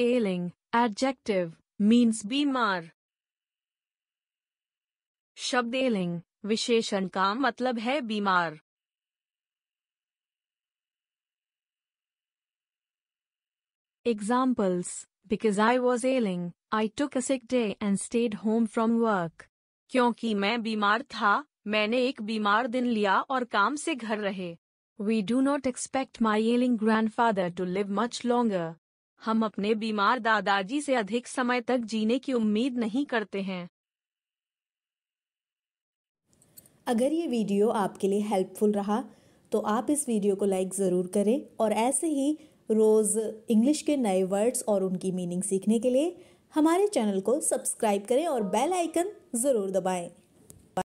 Ailing, adjective, means bimar. शब्द एलिंग विशेषण का मतलब है बीमार Examples Because I was ailing, I took a sick day and stayed home from work. क्योंकि मैं बीमार था मैंने एक बीमार दिन लिया और काम से घर रहे We do not expect my ailing grandfather to live much longer. हम अपने बीमार दादाजी से अधिक समय तक जीने की उम्मीद नहीं करते हैं अगर ये वीडियो आपके लिए हेल्पफुल रहा तो आप इस वीडियो को लाइक ज़रूर करें और ऐसे ही रोज़ इंग्लिश के नए वर्ड्स और उनकी मीनिंग सीखने के लिए हमारे चैनल को सब्सक्राइब करें और बेल आइकन ज़रूर दबाएं।